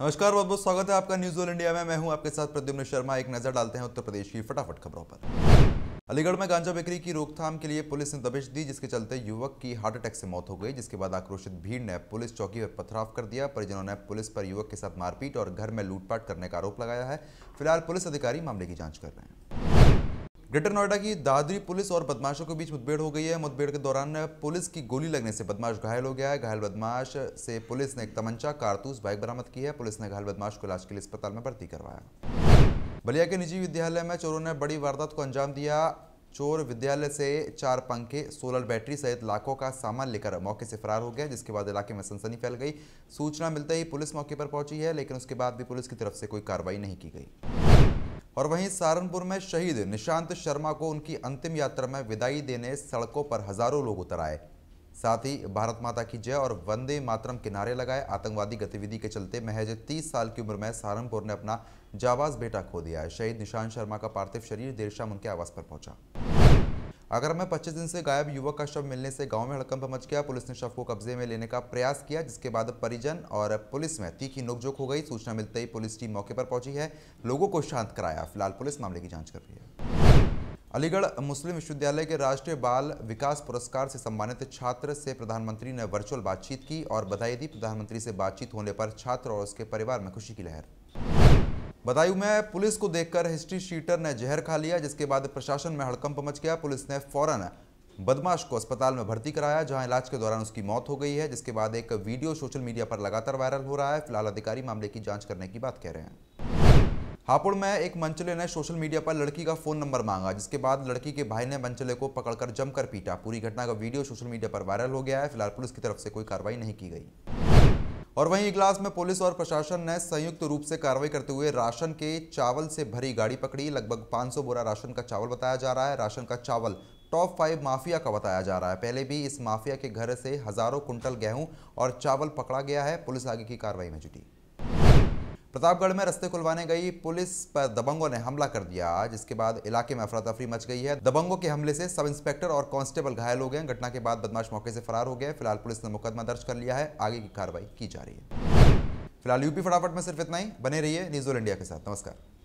नमस्कार बहुत बहुत स्वागत है आपका न्यूज ऑल इंडिया में मैं हूं आपके साथ प्रद्युम्न शर्मा एक नजर डालते हैं उत्तर प्रदेश की फटाफट खबरों पर अलीगढ़ में गांजा बिक्री की रोकथाम के लिए पुलिस ने दबिश दी जिसके चलते युवक की हार्ट अटैक से मौत हो गई जिसके बाद आक्रोशित भीड़ ने पुलिस चौकी पर पथराव कर दिया परिजनों ने पुलिस पर युवक के साथ मारपीट और घर में लूटपाट करने का आरोप लगाया है फिलहाल पुलिस अधिकारी मामले की जांच कर रहे हैं ग्रेटर नोएडा की दादरी पुलिस और बदमाशों के बीच मुठभेड़ हो गई है मुठभेड़ के दौरान पुलिस की गोली लगने से बदमाश घायल हो गया है घायल बदमाश से पुलिस ने एक तमंचा कारतूस बाइक बरामद की है पुलिस ने घायल बदमाश को इलाज के लिए अस्पताल में भर्ती करवाया बलिया के निजी विद्यालय में चोरों ने बड़ी वारदात को अंजाम दिया चोर विद्यालय से चार पंखे सोलर बैटरी सहित लाखों का सामान लेकर मौके से फरार हो गया जिसके बाद इलाके में सनसनी फैल गई सूचना मिलते ही पुलिस मौके पर पहुंची है लेकिन उसके बाद भी पुलिस की तरफ से कोई कार्रवाई नहीं की गई और वहीं सहारनपुर में शहीद निशांत शर्मा को उनकी अंतिम यात्रा में विदाई देने सड़कों पर हजारों लोग उतर आए साथ ही भारत माता की जय और वंदे मातरम के नारे लगाए आतंकवादी गतिविधि के चलते महज 30 साल की उम्र में सहारनपुर ने अपना जाबाज बेटा खो दिया है शहीद निशांत शर्मा का पार्थिव शरीर देर शाम उनके आवास पर पहुंचा आगरा में पच्चीस दिन से गायब युवक का शव मिलने से गांव में हड़कंप मच गया पुलिस ने शव को कब्जे में लेने का प्रयास किया जिसके बाद परिजन और पुलिस में तीखी नोकझोंक हो गई सूचना मिलते ही पुलिस टीम मौके पर पहुंची है लोगों को शांत कराया फिलहाल पुलिस मामले की जाँच कर रही है अलीगढ़ मुस्लिम विश्वविद्यालय के राष्ट्रीय बाल विकास पुरस्कार से सम्मानित छात्र से प्रधानमंत्री ने वर्चुअल बातचीत की और बधाई दी प्रधानमंत्री से बातचीत होने पर छात्र और उसके परिवार में खुशी की लहर बदायूं में पुलिस को देखकर हिस्ट्री शीटर ने जहर खा लिया जिसके बाद प्रशासन में हड़कंप मच गया पुलिस ने फौरन बदमाश को अस्पताल में भर्ती कराया जहां इलाज के दौरान उसकी मौत हो गई है जिसके बाद एक वीडियो सोशल मीडिया पर लगातार वायरल हो रहा है फिलहाल अधिकारी मामले की जांच करने की बात कह रहे हैं हापुड़ में एक मंचले ने सोशल मीडिया पर लड़की का फोन नंबर मांगा जिसके बाद लड़की के भाई ने मंचले को पकड़कर जमकर पीटा पूरी घटना का वीडियो सोशल मीडिया पर वायरल हो गया है फिलहाल पुलिस की तरफ से कोई कार्रवाई नहीं की गई और वहीं इगलास में पुलिस और प्रशासन ने संयुक्त रूप से कार्रवाई करते हुए राशन के चावल से भरी गाड़ी पकड़ी लगभग 500 बोरा राशन का चावल बताया जा रहा है राशन का चावल टॉप फाइव माफिया का बताया जा रहा है पहले भी इस माफिया के घर से हजारों कुंटल गेहूं और चावल पकड़ा गया है पुलिस आगे की कार्रवाई में जुटी प्रतापगढ़ में रस्ते खुलवाने गई पुलिस पर दबंगों ने हमला कर दिया जिसके बाद इलाके में अफरा तफरी मच गई है दबंगों के हमले से सब इंस्पेक्टर और कांस्टेबल घायल हो गए घटना के बाद बदमाश मौके से फरार हो गए फिलहाल पुलिस ने मुकदमा दर्ज कर लिया है आगे की कार्रवाई की जा रही है फिलहाल यूपी फटाफट में सिर्फ इतना ही बने रही न्यूज ऑल इंडिया के साथ नमस्कार